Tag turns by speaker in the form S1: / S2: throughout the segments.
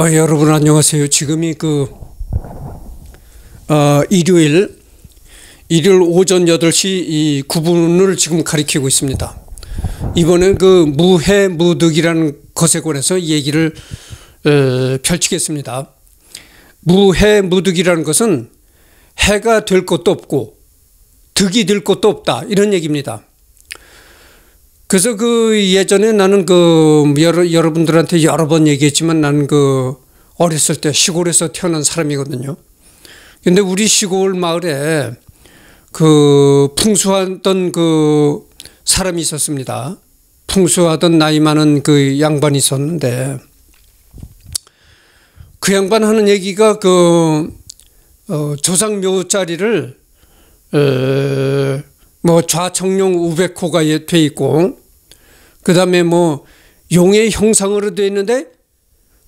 S1: 어, 여러분 안녕하세요. 지금이 그 어, 일요일 일요일 오전 8시 이 구분을 지금 가리키고 있습니다. 이번엔 그 무해 무득이라는 것에 관해서 얘기를 에, 어, 펼치겠습니다. 무해 무득이라는 것은 해가 될 것도 없고 득이 될 것도 없다 이런 얘기입니다. 그래서 그 예전에 나는 그 여러, 여러분들한테 여러 번 얘기했지만 나는 그 어렸을 때 시골에서 태어난 사람이거든요. 근데 우리 시골 마을에 그풍수하던그 사람이 있었습니다. 풍수하던 나이 많은 그 양반이 있었는데 그 양반 하는 얘기가 그 어, 조상묘 자리를 뭐 좌청룡 우백호가 예, 돼 있고 그 다음에 뭐 용의 형상으로 되어 있는데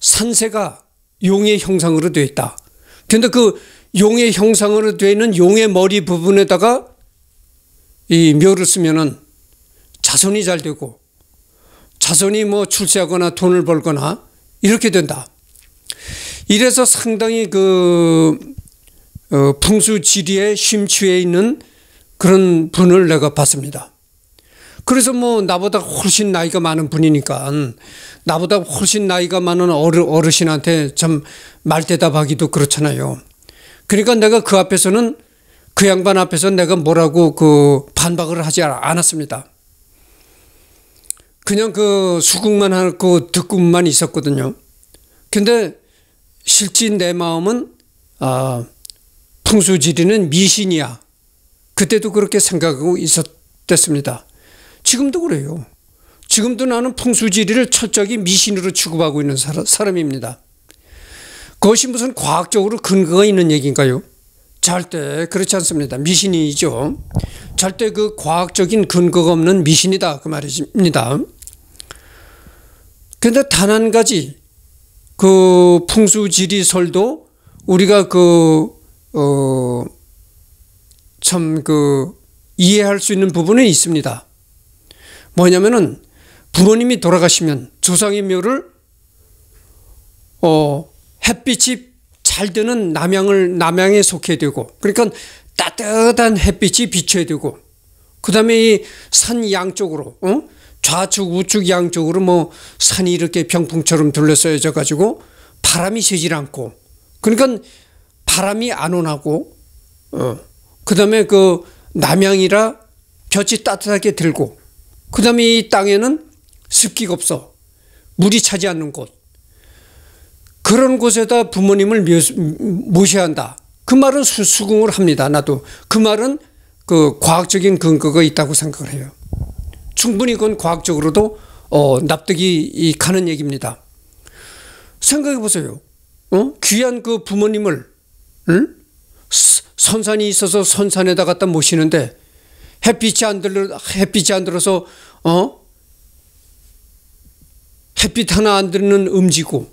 S1: 산세가 용의 형상으로 되어 있다. 그런데그 용의 형상으로 되어 있는 용의 머리 부분에다가 이 묘를 쓰면은 자손이 잘 되고 자손이 뭐 출세하거나 돈을 벌거나 이렇게 된다. 이래서 상당히 그 어, 풍수 지리에 심취해 있는 그런 분을 내가 봤습니다. 그래서 뭐 나보다 훨씬 나이가 많은 분이니까 나보다 훨씬 나이가 많은 어르신한테 참 말대답하기도 그렇잖아요. 그러니까 내가 그 앞에서는 그 양반 앞에서 내가 뭐라고 그 반박을 하지 않았습니다. 그냥 그 수긍만 하고 그 듣고만 있었거든요. 근데 실제 내 마음은 아, 풍수지리는 미신이야. 그때도 그렇게 생각하고 있었습니다 지금도 그래요. 지금도 나는 풍수지리를 철저히 미신으로 취급하고 있는 사람입니다. 그것이 무슨 과학적으로 근거가 있는 얘기인가요? 절대 그렇지 않습니다. 미신이죠. 절대 그 과학적인 근거가 없는 미신이다 그 말입니다. 그런데 단 한 가지 그 풍수지리설도 우리가 그어 참그 이해할 수 있는 부분이 있습니다. 뭐냐면은 부모님이 돌아가시면 조상의 묘를 어 햇빛이 잘 드는 남양을 남양에 속해 되고 그러니까 따뜻한 햇빛이 비춰야 되고 그다음에 이 산 양쪽으로 어? 좌측 우측 양쪽으로 뭐 산이 이렇게 병풍처럼 둘러싸여져 가지고 바람이 세질 않고 그러니까 바람이 안 온하고 어. 그 다음에 그 남양이라 볕이 따뜻하게 들고 그 다음에 이 땅에는 습기가 없어 물이 차지 않는 곳 그런 곳에다 부모님을 무시 한다 그 말은 수, 수긍을 합니다 나도 그 말은 그 과학적인 근거가 있다고 생각을 해요 충분히 그건 과학적으로도 어, 납득이 가는 얘기입니다 생각해 보세요 어? 귀한 그 부모님을 응? 선산이 있어서 선산에다 갖다 모시는데 햇빛이 안 들어 햇빛이 안 들어서 어 햇빛 하나 안 드는 음지고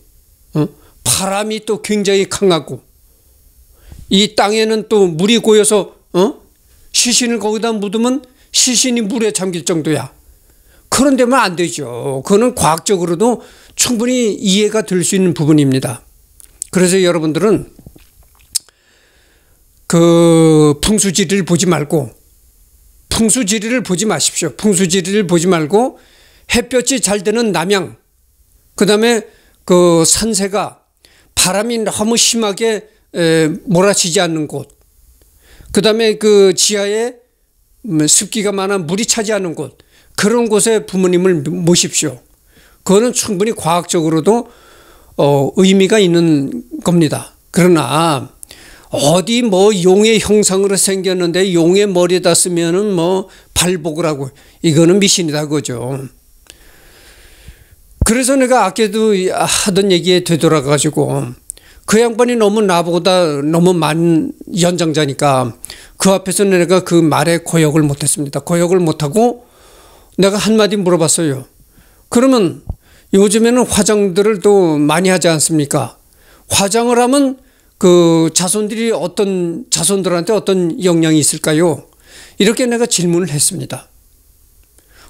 S1: 어? 바람이 또 굉장히 강하고 이 땅에는 또 물이 고여서 어? 시신을 거기다 묻으면 시신이 물에 잠길 정도야. 그런 데면 안 되죠. 그거는 과학적으로도 충분히 이해가 될 수 있는 부분입니다. 그래서 여러분들은 그 풍수지리를 보지 말고 풍수지리를 보지 마십시오. 풍수지리를 보지 말고 햇볕이 잘 드는 남양 그다음에 그, 그 산세가 바람이 너무 심하게 몰아치지 않는 곳 그다음에 그 지하에 음, 습기가 많아 물이 차지 않는 곳 그런 곳에 부모님을 모십시오. 그거는 충분히 과학적으로도 어, 의미가 있는 겁니다. 그러나 어디 뭐 용의 형상으로 생겼는데 용의 머리에다 쓰면은 뭐 발복을 하고 이거는 미신이다 그죠. 그래서 내가 아까도 아, 하던 얘기에 되돌아가 가지고 그 양반이 너무 나보다 너무 많은 연장자니까 그 앞에서 내가 그 말에 고역을 못했습니다. 고역을 못하고 내가 한마디 물어봤어요. 그러면 요즘에는 화장들을 또 많이 하지 않습니까? 화장을 하면 그 자손들이 어떤 자손들한테 어떤 영향이 있을까요? 이렇게 내가 질문을 했습니다.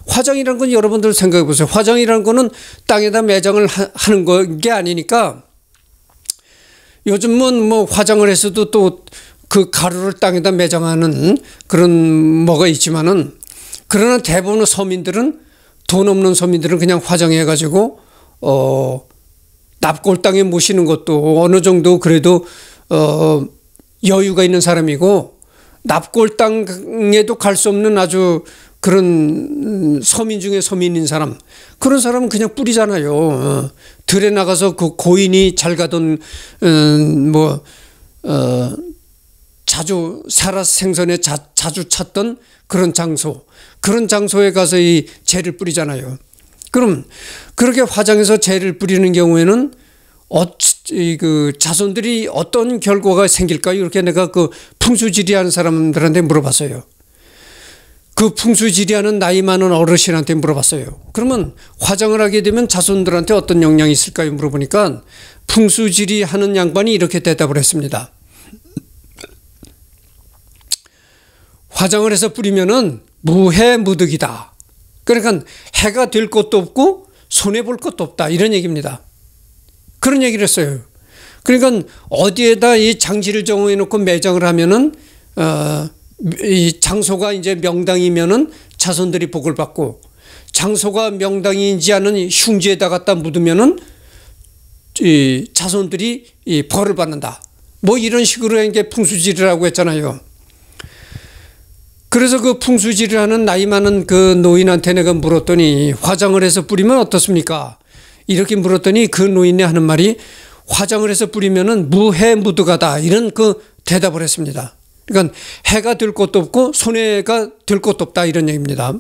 S1: 화장이라는 건 여러분들 생각해 보세요. 화장이라는 거는 땅에다 매장을 하, 는게 아니니까 요즘은 뭐 화장을 해서도 또 그 가루를 땅에다 매장하는 그런 뭐가 있지만은 그러나 대부분 서민들은 돈 없는 서민들은 그냥 화장해 가지고 어 납골당에 모시는 것도 어느 정도 그래도 어 여유가 있는 사람이고 납골당에도 갈 수 없는 아주 그런 서민 중에 서민인 사람 그런 사람은 그냥 뿌리잖아요. 어. 들에 나가서 그 고인이 잘 가던 음, 뭐 어, 자주 살아 생선에 자, 자주 찾던 그런 장소 그런 장소에 가서 이 재를 뿌리잖아요. 그럼 그렇게 화장해서 재를 뿌리는 경우에는 어그 자손들이 어떤 결과가 생길까요? 이렇게 내가 그 풍수지리하는 사람들한테 물어봤어요. 그 풍수지리하는 나이 많은 어르신한테 물어봤어요. 그러면 화장을 하게 되면 자손들한테 어떤 영향이 있을까요? 물어보니까 풍수지리하는 양반이 이렇게 대답을 했습니다. 화장을 해서 뿌리면은 무해무득이다. 그러니까 해가 될 것도 없고 손해볼 것도 없다. 이런 얘기입니다. 그런 얘기를 했어요. 그러니까 어디에다 이 장지를 정해놓고 매장을 하면은, 어, 이 장소가 이제 명당이면은 자손들이 복을 받고 장소가 명당이지 않은 흉지에다 갖다 묻으면은 이 자손들이 이 벌을 받는다. 뭐 이런 식으로 이게 풍수지리라고 했잖아요. 그래서 그 풍수지를 하는 나이 많은 그 노인한테 내가 물었더니 화장을 해서 뿌리면 어떻습니까? 이렇게 물었더니 그 노인이 하는 말이 화장을 해서 뿌리면은 무해무드가다 이런 그 대답을 했습니다. 그러니까 해가 될 것도 없고 손해가 될 것도 없다 이런 얘기입니다.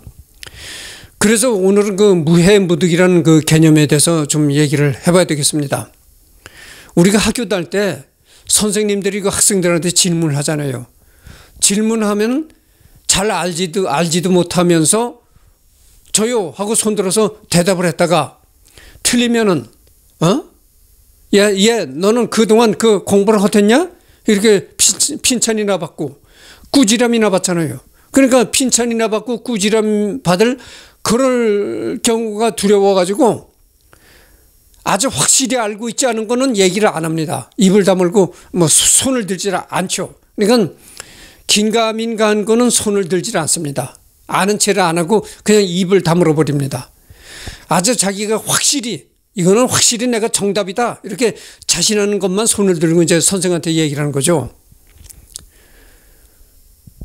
S1: 그래서 오늘은 그 무해무득이라는 그 개념에 대해서 좀 얘기를 해봐야 되겠습니다. 우리가 학교 다닐 때 선생님들이 그 학생들한테 질문을 하잖아요. 질문하면 잘 알지도 알지도 못하면서 저요 하고 손들어서 대답을 했다가 틀리면은 어? 얘, 얘 너는 그동안 그 공부를 헛했냐? 이렇게 핀, 찬이나 받고 꾸지람이나 받잖아요. 그러니까 핀찬이나 받고 꾸지람 받을 그럴 경우가 두려워가지고 아주 확실히 알고 있지 않은 거는 얘기를 안 합니다. 입을 다물고 뭐 손을 들지 않죠. 그러니까 긴가민가 한 거는 손을 들질 않습니다. 아는 채를안 하고 그냥 입을 다물어 버립니다. 아주 자기가 확실히 이거는 확실히 내가 정답이다 이렇게 자신하는 것만 손을 들고 이제 선생한테 얘기를 하는 거죠.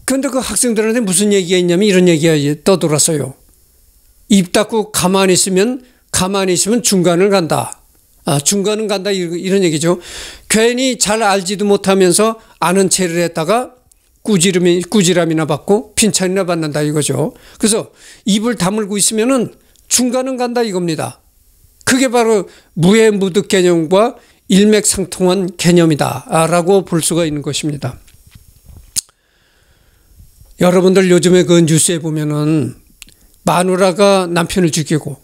S1: 그런데 그 학생들한테 무슨 얘기가 있냐면 이런 얘기가 떠돌았어요. 입 닫고 가만히 있으면 가만히 있으면 중간을 간다. 아, 중간은 간다 이런 얘기죠. 괜히 잘 알지도 못하면서 아는 채를 했다가 꾸지름이, 꾸지람이나 받고 핀찬이나 받는다 이거죠. 그래서 입을 다물고 있으면은 중간은 간다 이겁니다. 그게 바로 무해무득 개념과 일맥상통한 개념이다라고 볼 수가 있는 것입니다. 여러분들 요즘에 그 뉴스에 보면은 마누라가 남편을 죽이고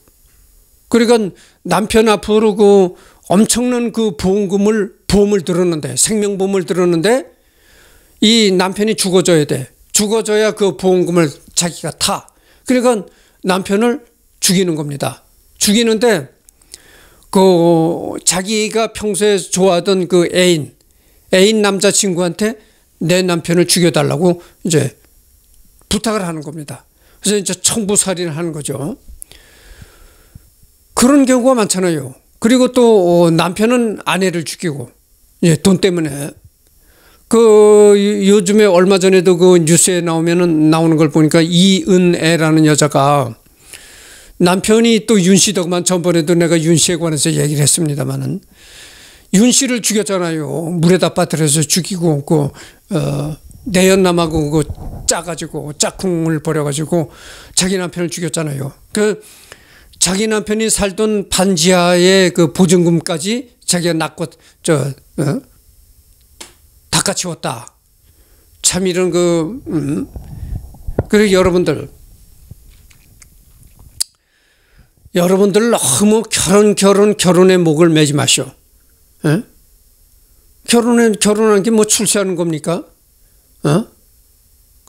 S1: 그러니까 남편 앞으로 그 엄청난 그 보험금을 보험을 들었는데 생명보험을 들었는데 이 남편이 죽어줘야 돼. 죽어줘야 그 보험금을 자기가 타. 그러니까 남편을 죽이는 겁니다. 죽이는데 그 자기가 평소에 좋아하던 그 애인, 애인 남자친구한테 내 남편을 죽여달라고 이제 부탁을 하는 겁니다. 그래서 이제 청부살인을 하는 거죠. 그런 경우가 많잖아요. 그리고 또 어, 남편은 아내를 죽이고 예, 돈 때문에 그 요즘에 얼마 전에도 그 뉴스에 나오면은 나오는 걸 보니까 이은애라는 여자가 남편이 또 윤씨덕만 전번에도 내가 윤씨에 관해서 얘기를 했습니다마는 윤씨를 죽였잖아요 물에다 빠뜨려서 죽이고 그 어, 내연남하고 그 짜가지고 짝꿍을 버려가지고 자기 남편을 죽였잖아요 그 자기 남편이 살던 반지하의 그 보증금까지 자기가 낳고 저 어? 닦아치웠다. 참 이런 그, 음. 그리고 여러분들, 여러분들 너무 결혼, 결혼, 결혼에 목을 매지 마시오. 에? 예? 결혼에, 결혼한 게 뭐 출세하는 겁니까? 어?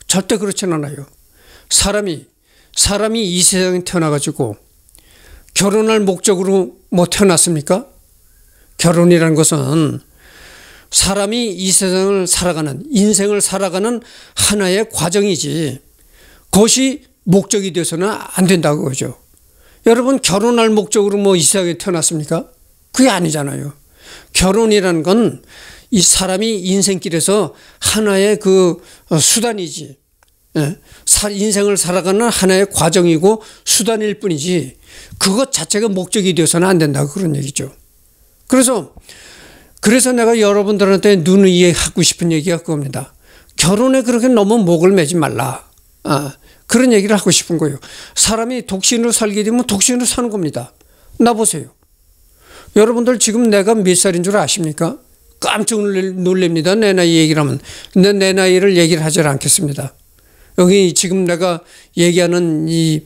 S1: 절대 그렇진 않아요. 사람이, 사람이 이 세상에 태어나가지고 결혼할 목적으로 뭐 태어났습니까? 결혼이라는 것은 사람이 이 세상을 살아가는 인생을 살아가는 하나의 과정이지 그것이 목적이 되어서는 안 된다고 그죠. 여러분 결혼할 목적으로 뭐 이 세상에 태어났습니까? 그게 아니잖아요. 결혼이라는 건 이 사람이 인생길에서 하나의 그 어, 수단이지. 예? 인생을 살아가는 하나의 과정이고 수단일 뿐이지 그것 자체가 목적이 되어서는 안 된다고 그런 얘기죠. 그래서 그래서 내가 여러분들한테 눈을 이해 하고 싶은 얘기가 그겁니다. 결혼에 그렇게 너무 목을 매지 말라. 아, 그런 얘기를 하고 싶은 거예요. 사람이 독신으로 살게 되면 독신으로 사는 겁니다. 나 보세요. 여러분들 지금 내가 몇 살인 줄 아십니까? 깜짝 놀랍니다. 내 나이 얘기를 하면. 내, 내 나이를 얘기를 하질 않겠습니다. 여기 지금 내가 얘기하는 이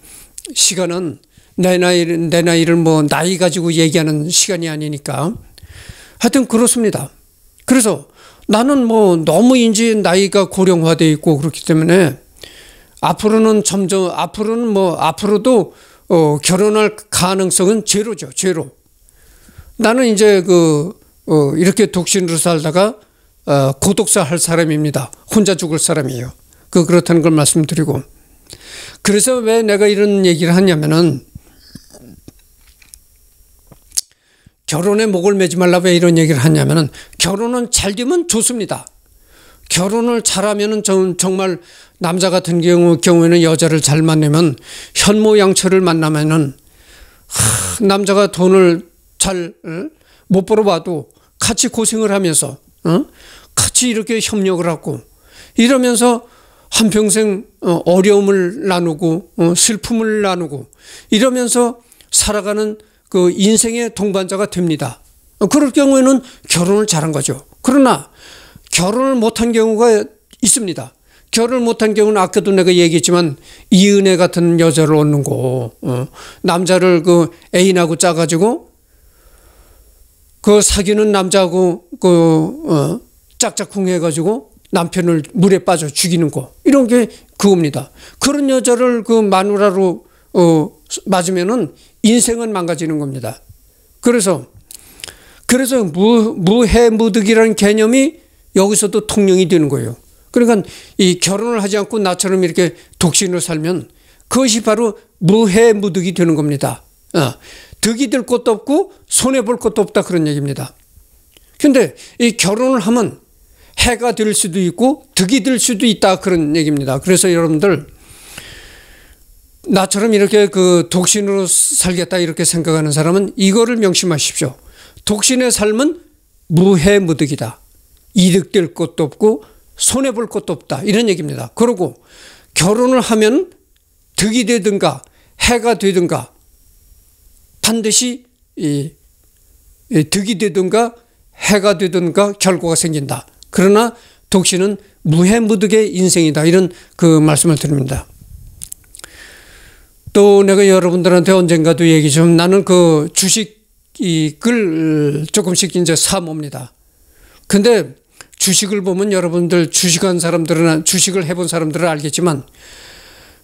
S1: 시간은 내 나이, 를내 나이를 뭐 나이 가지고 얘기하는 시간이 아니니까 하여튼 그렇습니다. 그래서 나는 뭐 너무 인제 나이가 고령화되어 있고 그렇기 때문에 앞으로는 점점 앞으로는 뭐 앞으로도 어, 결혼할 가능성은 제로죠 제로. 나는 이제 그 어, 이렇게 독신으로 살다가 어, 고독사 할 사람입니다. 혼자 죽을 사람이에요. 그 그렇다는 걸 말씀드리고 그래서 왜 내가 이런 얘기를 하냐면은 결혼에 목을 매지 말라 왜 이런 얘기를 하냐면은 결혼은 잘 되면 좋습니다. 결혼을 잘하면은 정말 남자 같은 경우, 경우에는 여자를 잘 만나면 현모양처를 만나면은 하, 남자가 돈을 잘 못 벌어봐도 같이 고생을 하면서 응? 같이 이렇게 협력을 하고 이러면서 한 평생 어, 어려움을 나누고 어, 슬픔을 나누고 이러면서 살아가는 그 인생의 동반자가 됩니다. 그럴 경우에는 결혼을 잘한 거죠. 그러나 결혼을 못한 경우가 있습니다. 결혼을 못한 경우는 아까도 내가 얘기했지만 이은혜 같은 여자를 얻는 거, 어. 남자를 그 애인하고 짜가지고 그 사귀는 남자하고 그 어. 짝짝꿍 해가지고 남편을 물에 빠져 죽이는 거 이런 게 그겁니다. 그런 여자를 그 마누라로 어 맞으면은 인생은 망가지는 겁니다. 그래서 그래서 무, 무해 무득이라는 개념이 여기서도 통용이 되는 거예요. 그러니까 이 결혼을 하지 않고 나처럼 이렇게 독신으로 살면 그것이 바로 무해 무득이 되는 겁니다. 어, 득이 될 것도 없고 손해 볼 것도 없다 그런 얘기입니다. 근데 이 결혼을 하면 해가 될 수도 있고 득이 될 수도 있다 그런 얘기입니다. 그래서 여러분들 나처럼 이렇게 그 독신으로 살겠다 이렇게 생각하는 사람은 이거를 명심하십시오. 독신의 삶은 무해무득이다. 이득될 것도 없고 손해볼 것도 없다. 이런 얘기입니다. 그러고 결혼을 하면 득이 되든가 해가 되든가 반드시 이, 득이 되든가 해가 되든가 결과가 생긴다. 그러나 독신은 무해무득의 인생이다. 이런 그 말씀을 드립니다. 또 내가 여러분들한테 언젠가도 얘기 좀 나는 그 주식 이글 조금씩 이제 사 봅니다. 근데 주식을 보면 여러분들 주식한 사람들은 주식을 해본 사람들은 알겠지만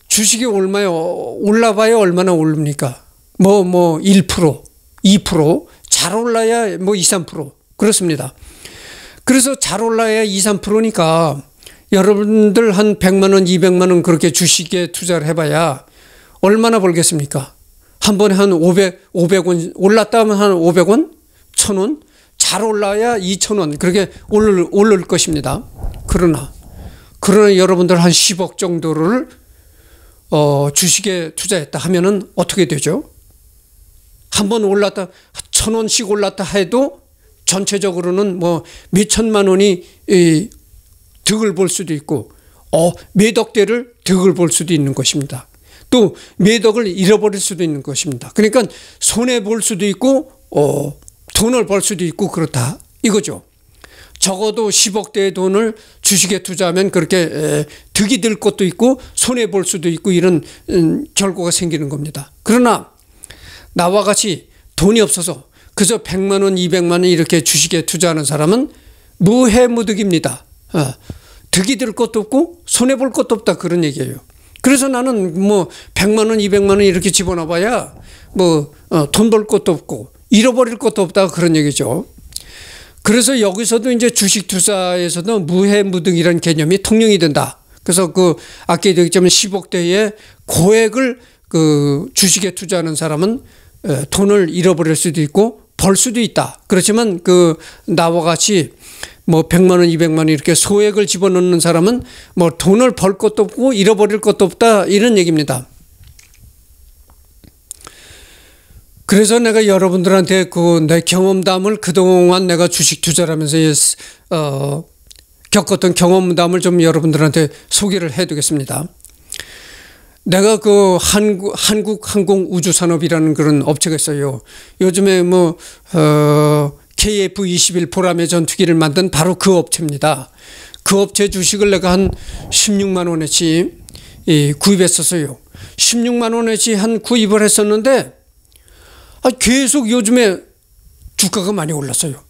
S1: 주식이 얼마에 올라봐야 얼마나 오릅니까? 뭐 뭐 1%, 2%잘 올라야 뭐 2, 3% 그렇습니다. 그래서 잘 올라야 2, 3%니까 여러분들 한 100만 원, 200만 원 그렇게 주식에 투자를 해봐야 얼마나 벌겠습니까? 한 번에 한 500, 500원, 올랐다 하면 한 500원? 1000원? 잘 올라야 2,000원 그렇게 오를, 오를 것입니다. 그러나 그러나 여러분들 한 10억 정도를 어, 주식에 투자했다 하면은 어떻게 되죠? 한 번 올랐다 천 원씩 올랐다 해도 전체적으로는 뭐 몇천만 원이 이, 득을 볼 수도 있고 어, 몇 억대를 득을 볼 수도 있는 것입니다. 또 매덕을 잃어버릴 수도 있는 것입니다. 그러니까 손해 볼 수도 있고 어, 돈을 벌 수도 있고 그렇다 이거죠. 적어도 10억대의 돈을 주식에 투자하면 그렇게 득이 될 것도 있고 손해 볼 수도 있고 이런 음, 결과가 생기는 겁니다. 그러나 나와 같이 돈이 없어서 그저 100만 원, 200만 원 이렇게 주식에 투자하는 사람은 무해무득입니다. 어, 득이 될 것도 없고 손해 볼 것도 없다 그런 얘기예요. 그래서 나는 뭐 100만 원, 200만 원 이렇게 집어넣어 봐야 뭐 돈벌 어, 것도 없고 잃어버릴 것도 없다 그런 얘기죠. 그래서 여기서도 이제 주식 투자에서도 무해무등이란 개념이 통용이 된다. 그래서 그 아까 얘기했지만 10억 대의 고액을 그 주식에 투자하는 사람은 돈을 잃어버릴 수도 있고 벌 수도 있다. 그렇지만 그 나와 같이 뭐 100만 원, 200만 원 이렇게 소액을 집어넣는 사람은 뭐 돈을 벌 것도 없고 잃어버릴 것도 없다 이런 얘기입니다. 그래서 내가 여러분들한테 그 내 경험담을 그동안 내가 주식 투자라면서 어, 겪었던 경험담을 좀 여러분들한테 소개를 해두겠습니다. 내가 그 한국 한국 항공 우주 산업이라는 그런 업체가 있어요. 요즘에 뭐 어, KF-21 보람의 전투기를 만든 바로 그 업체입니다. 그 업체 주식을 내가 한 16만 원에치 구입했었어요. 16만 원에치한 구입을 했었는데 아, 계속 요즘에 주가가 많이 올랐어요.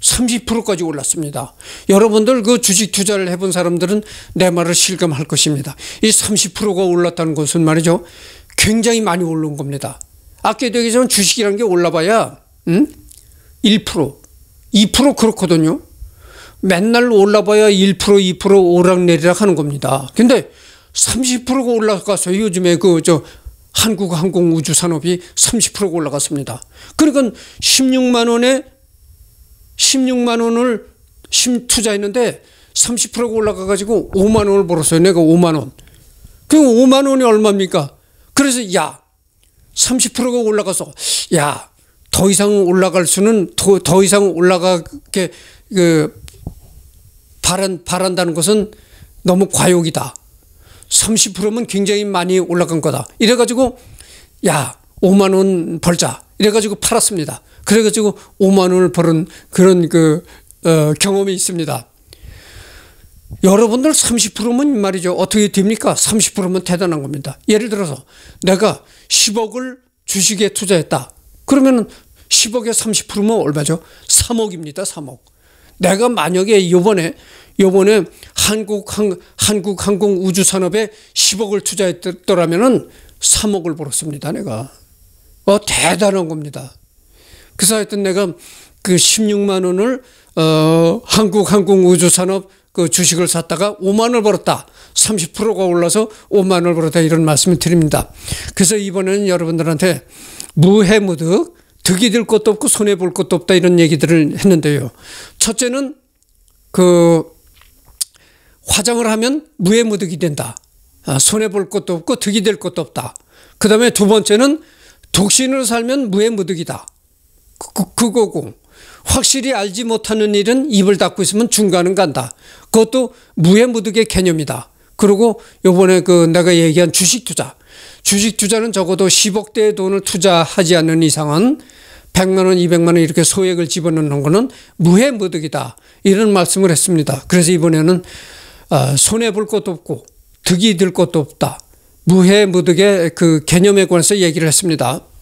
S1: 30%까지 올랐습니다. 여러분들 그 주식 투자를 해본 사람들은 내 말을 실감할 것입니다. 이 30%가 올랐다는 것은 말이죠. 굉장히 많이 오른 겁니다. 아껴 되기 전 주식이라는 게 올라봐야 응? 음? 1%, 2% 그렇거든요. 맨날 올라봐야 1%, 2% 오락내리락 하는 겁니다. 근데 30%가 올라가서 요즘에 그 저 한국 항공 우주 산업이 30%가 올라갔습니다. 그러니까 16만 원에 16만 원을 심 투자했는데 30%가 올라가 가지고 5만 원을 벌었어요. 내가 5만 원. 그 5만 원이 얼마입니까? 그래서 야 30%가 올라가서 야더 이상 올라갈 수는 더, 더 이상 올라가게 그 바란 바란다는 것은 너무 과욕이다. 30%면 굉장히 많이 올라간 거다. 이래가지고 야 5만 원 벌자. 이래가지고 팔았습니다. 그래가지고 5만 원을 벌은 그런 그 어, 경험이 있습니다. 여러분들 30%면 말이죠. 어떻게 됩니까? 30%면 대단한 겁니다. 예를 들어서 내가 10억을 주식에 투자했다. 그러면 10억에 30%면 얼마죠? 3억입니다. 3억. 내가 만약에 이번에 요번에 한국 한, 한국 항공 우주 산업에 10억을 투자했더라면은 3억을 벌었습니다. 내가. 어 대단한 겁니다. 그래서 하여튼 내가 그 16만 원을 어 한국 항공 우주 산업 그 주식을 샀다가 5만 원을 벌었다. 30%가 올라서 5만 원을 벌었다 이런 말씀을 드립니다. 그래서 이번에는 여러분들한테 무해무득 득이 될 것도 없고 손해 볼 것도 없다 이런 얘기들을 했는데요. 첫째는 그 화장을 하면 무해무득이 된다. 아, 손해 볼 것도 없고 득이 될 것도 없다. 그 다음에 두 번째는 독신으로 살면 무해무득이다. 그, 그, 그거고 확실히 알지 못하는 일은 입을 닫고 있으면 중간은 간다. 그것도 무해무득의 개념이다. 그리고 요번에 그 내가 얘기한 주식 투자 주식 투자는 적어도 10억대의 돈을 투자하지 않는 이상은 100만 원, 200만 원 이렇게 소액을 집어넣는 것은 무해무득이다. 이런 말씀을 했습니다. 그래서 이번에는 어, 손해 볼 것도 없고 득이 들 것도 없다. 무해무득의 그 개념에 관해서 얘기를 했습니다.